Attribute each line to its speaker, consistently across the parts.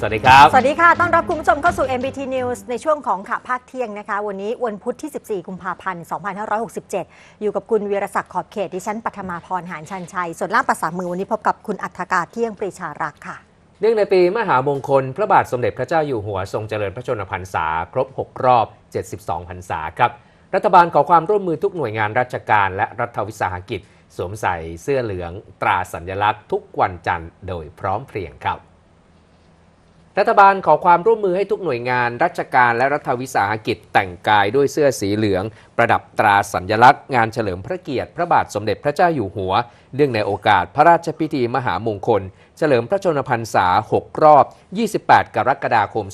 Speaker 1: สวัสดีครับ สวัสดีค่
Speaker 2: ะ ต้อนรับคุณผู้ชมเข้าสู่ MBT News ในช่วงของข่าวภาคเที่ยงนะคะ วันนี้วันพุธที่ 14 กุมภาพันธ์ 2567 อยู่กับคุณวีรศักดิ์ขอบเขตดิฉันปัทมาพรหานชันชัย ส่วนล่างภาษามือวันนี้พบกับคุณอัธกาเที่ยงปรีชารักค่ะ
Speaker 1: เนื่องในปีมหามงคลพระบาทสมเด็จพระเจ้าอยู่หัวทรงเจริญพระชนมพรรษาครบ6รอบ 72พรรษาครับ รัฐบาลขอความร่วมมือทุกหน่วยงานราชการ และรัฐวิสาหกิจ สวมใส่เสื้อเหลือง ตราสัญลักษณ์ทุกวันจันทร์โดยพร้อมเพรียงครับรัฐบาลขอความร่วมมือให้ทุกหน่วยงานราชการและรัฐวิสาหกิจแต่งกายด้วยเสื้อสีเหลือง ประดับตราสัญลักษณ์ งานเฉลิมพระเกียรติพระบาทสมเด็จพระเจ้าอยู่หัวเนื่องในโอกาสพระราชพิธีมหามงคล เฉลิมพระชนมพรรษา 6 รอบ 28 กรกฎาคม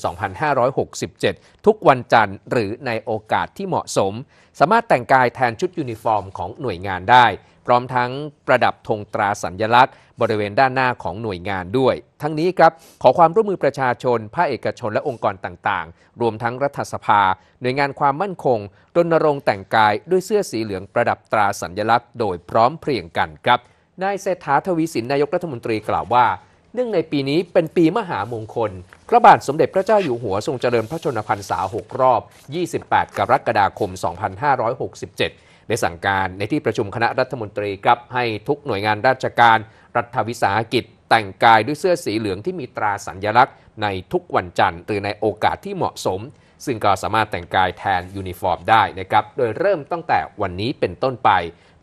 Speaker 1: 2567 ทุกวันจันทร์หรือในโอกาสที่เหมาะสม สามารถแต่งกายแทนชุดยูนิฟอร์มของหน่วยงานได้พร้อมทั้งประดับธงตราสัญญลักษณ์ บริเวณด้านหน้าของหน่วยงานด้วย ทั้งนี้ครับขอความร่วมมือประชาชนภาคเอกชนและองค์กรต่างๆ รวมทั้งรัฐสภา หน่วยงานความมั่นคงรณรงค์แต่งกาย ด้วยเสื้อสีเหลืองประดับตราสัญญลักษณ์ โดยพร้อมเพรียงกันครับ นายเศรษฐาทวีสินนายกรัฐมนตรีกล่าวว่าเนื่องในปีนี้เป็นปีมหามงคลพระบาทสมเด็จพระเจ้าอยู่หัวทรงเจริญพระชนมพรรษา6รอบ 28 กรกฎาคม 2567ได้สั่งการในที่ประชุมคณะรัฐมนตรีครับให้ทุกหน่วยงานราชการ รัฐวิสาหกิจ แต่งกายด้วยเสื้อสีเหลืองที่มีตราสัญญลักษณ์ ในทุกวันจันทร์ หรือในโอกาสที่เหมาะสม ซึ่งก็สามารถแต่งกายแทนยูนิฟอร์มได้นะครับโดยเริ่มตั้งแต่วันนี้เป็นต้นไป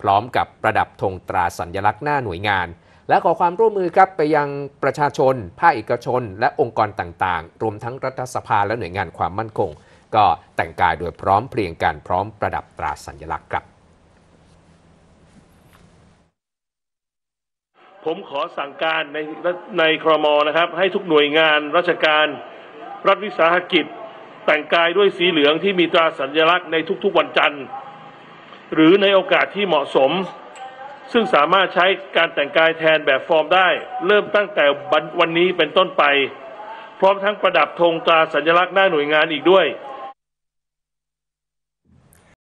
Speaker 1: พร้อมกับประดับธงตราสัญญลักษณ์หน้าหน่วยงาน และขอความร่วมมือครับไปยังประชาชนภาคเอกชน และองค์กรต่างๆ รวมทั้งรัฐสภาและหน่วยงานความมั่นคง ก็แต่งกายโดยพร้อมเพรียงกันพร้อมประดับตราสัญลักษณ์ครับ
Speaker 3: ผมขอสั่งการในในครมนะครับให้ทุกหน่วยงาน ราชการรัฐวิสาหกิจ แต่งกายด้วยสีเหลืองที่มีตราสัญลักษณ์ในทุกๆวันจันทร์หรือในโอกาสที่เหมาะสม ซึ่งสามารถใช้การแต่งกายแทนแบบฟอร์มได้ เริ่มตั้งแต่วันนี้เป็นต้นไป พร้อมทั้งประดับธงตราสัญลักษณ์หน้าหน่วยงานอีกด้วย